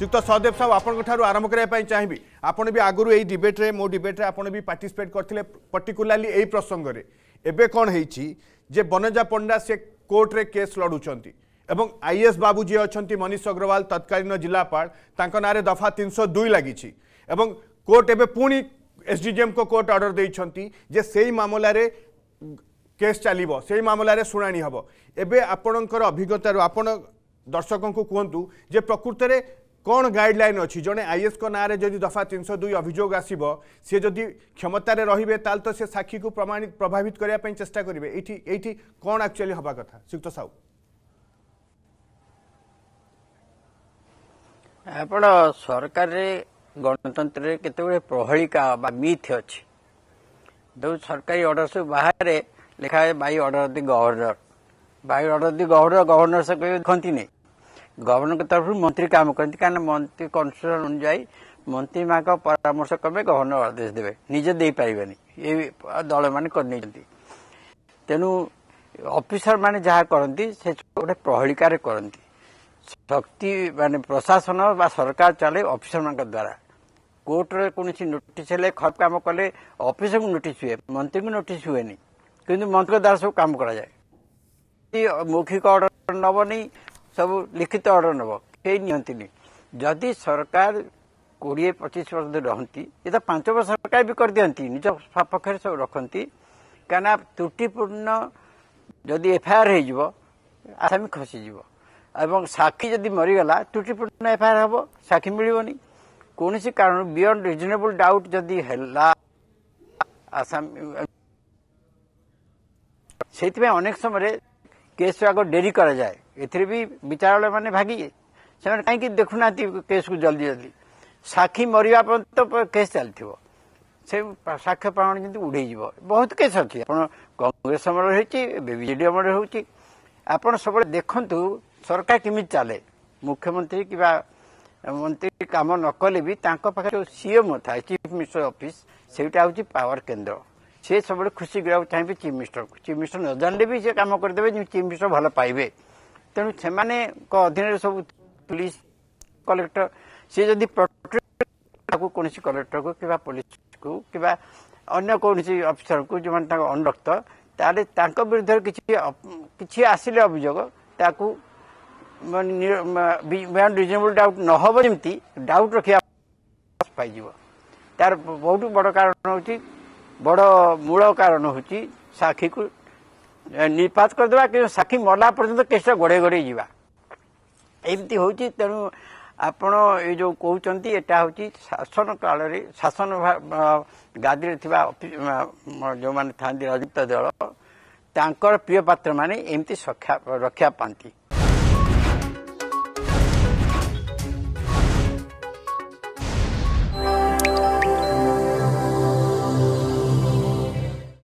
যুক্ত সহদেব সাহু আপনার আরম্ভ করা চাহিবি আপনার বি আগর এই ডিবেট্রে মো ডিবেট্রে আপনার বি পার্টিসিপেট করলে পর্টিকুলারলি এই প্রসঙ্গে এবে কণ হয়েছি যে বনজা পণ্ডা সে কোর্টরে কেস লড়ুচ্ছেন এবং আইএস বাবু যে অনেক মনীষ অগ্রওয়াল তৎকালীন জেলাপাল তাঁর নাঁরে দফা তিনশো দুই লাগিছি এবং কোর্ট এবে পুঁ এসডিজিএম কোর্ট অর্ডর দিয়েছেন যে সেই মামলার কেস চালিব সেই মামলার শুনানি হব এবে আপনার অভিজ্ঞতার আপনার দর্শক কুহতু যে প্রকৃতরে কোণ গাইডলাইন অছি জনে আইএসক নাঁরে যদি দফা তিনশো দুই অভিযোগ আসব সি যদি ক্ষমতার রহবে তাহলে তো সে সাক্ষীকে প্রমাণিত প্রভাবিত করা চেষ্টা করবে এইটি এইটি কোণ আকচুয়ালি হওয়া কথা শ্রীযুক্ত সাউ ଆପଣ ସରକାରରେ ଗଣତନ୍ତ୍ରରେ କେତେଗୁଡ଼ିଏ ପ୍ରହଳିକା ବା ମିଥ୍ ଅଛି ଯେଉଁ ସରକାରୀ ଅର୍ଡ଼ର ସବୁ ବାହାରେ ଲେଖା ହୁଏ by order of the governor by order of the governor governor ସେ କେବେ ଦେଖନ୍ତିନି ଗଭର୍ଣ୍ଣରଙ୍କ ତରଫରୁ ମନ୍ତ୍ରୀ କାମ କରନ୍ତି କାରଣ ମନ୍ତ୍ରୀ କନଷ୍ଟିଚ୍ୟୁସନ ଅନୁଯାୟୀ ମନ୍ତ୍ରୀମାନଙ୍କ ପରାମର୍ଶ କ୍ରମେ ଗଭର୍ଣ୍ଣର ଆଦେଶ ଦେବେ ନିଜେ ଦେଇପାରିବେନି ଏ ଦଳମାନେ କରିନେଇଛନ୍ତି ତେଣୁ ଅଫିସରମାନେ ଯାହା କରନ୍ତି ସେ ଗୋଟେ ପ୍ରହଳିକାରେ କରନ୍ତି ଶକ୍ତି ମାନେ ପ୍ରଶାସନ ବା ସରକାର ଚାଲେ ଅଫିସରମାନଙ୍କ ଦ୍ୱାରା କୋର୍ଟରେ କୌଣସି ନୋଟିସ୍ ହେଲେ ଖରାପ କାମ କଲେ ଅଫିସରଙ୍କୁ ନୋଟିସ୍ ହୁଏ ମନ୍ତ୍ରୀଙ୍କୁ ନୋଟିସ୍ ହୁଏନି କିନ୍ତୁ ମନ୍ତ୍ରୀଙ୍କ ଦ୍ୱାରା ସବୁ କାମ କରାଯାଏ ମୌଖିକ ଅର୍ଡ଼ର ନେବନି ସବୁ ଲିଖିତ ଅର୍ଡ଼ର ନେବ କେହି ନିଅନ୍ତିନି ଯଦି ସରକାର କୋଡ଼ିଏ ପଚିଶ ବର୍ଷ ରହନ୍ତି ଏ ତ ପାଞ୍ଚ ବର୍ଷ ସରକାର ବି କରିଦିଅନ୍ତି ନିଜ ପକ୍ଷରେ ସବୁ ରଖନ୍ତି କାହିଁକିନା ତ୍ରୁଟିପୂର୍ଣ୍ଣ ଯଦି ଏଫ୍ଆଇଆର୍ ହେଇଯିବ ଆସାମୀ ଖସିଯିବ ଏବଂ ସାକ୍ଷୀ ଯଦି ମରିଗଲା ତ୍ରୁଟିପୂର୍ଣ୍ଣ ଏଫ୍ଆଇଆର୍ ହେବ ସାକ୍ଷୀ ମିଳିବନି କୌଣସି କାରଣରୁ ବିୟଣ୍ଡ ରିଜନେବୁଲ୍ ଡାଉଟ୍ ଯଦି ହେଲା ଆସାମୀ ସେଇଥିପାଇଁ ଅନେକ ସମୟରେ କେସ୍ ଆଗ ଡେରି କରାଯାଏ ଏଥିରେ ବି ବିଚାରାଳୟମାନେ ଭାଗି ସେମାନେ କାହିଁକି ଦେଖୁନାହାନ୍ତି କେସ୍କୁ ଜଲ୍ଦି ଜଲ୍ଦି ସାକ୍ଷୀ ମରିବା ପର୍ଯ୍ୟନ୍ତ କେସ୍ ଚାଲିଥିବ ସେ ସାକ୍ଷ୍ୟ ପ୍ରମାଣ କିନ୍ତୁ ଉଡ଼େଇଯିବ ବହୁତ କେସ୍ ଅଛି ଆପଣ କଂଗ୍ରେସ ଅମଳରେ ହେଉଛି ବିଜେଡ଼ି ଅମଳରେ ହେଉଛି ଆପଣ ସବୁବେଳେ ଦେଖନ୍ତୁ ସରକାର କେମିତି ଚାଲେ ମୁଖ୍ୟମନ୍ତ୍ରୀ କିମ୍ବା ମନ୍ତ୍ରୀ କାମ ନ କଲେ ବି ତାଙ୍କ ପାଖରେ ଯେଉଁ ସିଏମ୍ଓ ଥାଏ ଚିଫ୍ ମିନିଷ୍ଟର ଅଫିସ୍ ସେଇଟା ହେଉଛି ପାୱାର କେନ୍ଦ୍ର ସେ ସବୁବେଳେ ଖୁସି କରିବାକୁ ଚାହିଁବେ ଚିଫ୍ ମିନିଷ୍ଟରକୁ ଚିଫ୍ ମିନିଷ୍ଟର ନ ଜାଣିଲେ ବି ସେ କାମ କରିଦେବେ ଚିଫ୍ ମିନିଷ୍ଟର ଭଲ ପାଇବେ ତେଣୁ ସେମାନଙ୍କ ଅଧୀନରେ ସବୁ ପୁଲିସ କଲେକ୍ଟର ସେ ଯଦି ତାକୁ କୌଣସି କଲେକ୍ଟରକୁ କିମ୍ବା ପୋଲିସକୁ କିମ୍ବା ଅନ୍ୟ କୌଣସି ଅଫିସରକୁ ଯେଉଁମାନେ ତାଙ୍କ ଅନୁରକ୍ତ ତାହେଲେ ତାଙ୍କ ବିରୁଦ୍ଧରେ କିଛି କିଛି ଆସିଲେ ଅଭିଯୋଗ ତାକୁ ବିୟଣ୍ଡ ରିଜନେବୁଲ ଡାଉଟ୍ ନହେବ ଯେମିତି ଡାଉଟ୍ ରଖିବା ପାଇଯିବ ତାର ବହୁତ ବଡ଼ କାରଣ ହେଉଛି ବଡ଼ ମୂଳ କାରଣ ହେଉଛି ସାକ୍ଷୀକୁ ନିପାତ କରିଦେବା କିନ୍ତୁ ସାକ୍ଷୀ ମରିଲା ପର୍ଯ୍ୟନ୍ତ କେସଟା ଗୋଡ଼େଇ ଗୋଡ଼େଇ ଯିବା ଏମିତି ହେଉଛି ତେଣୁ ଆପଣ ଏ ଯେଉଁ କହୁଛନ୍ତି ଏଇଟା ହେଉଛି ଶାସନ କାଳରେ ଶାସନ ଗାଦିରେ ଥିବା ଯେଉଁମାନେ ଥାନ୍ତି ରାଜନୀତି ଦଳ ତାଙ୍କର ପ୍ରିୟ ପାତ୍ରମାନେ ଏମିତି ରକ୍ଷା ପାଆନ୍ତି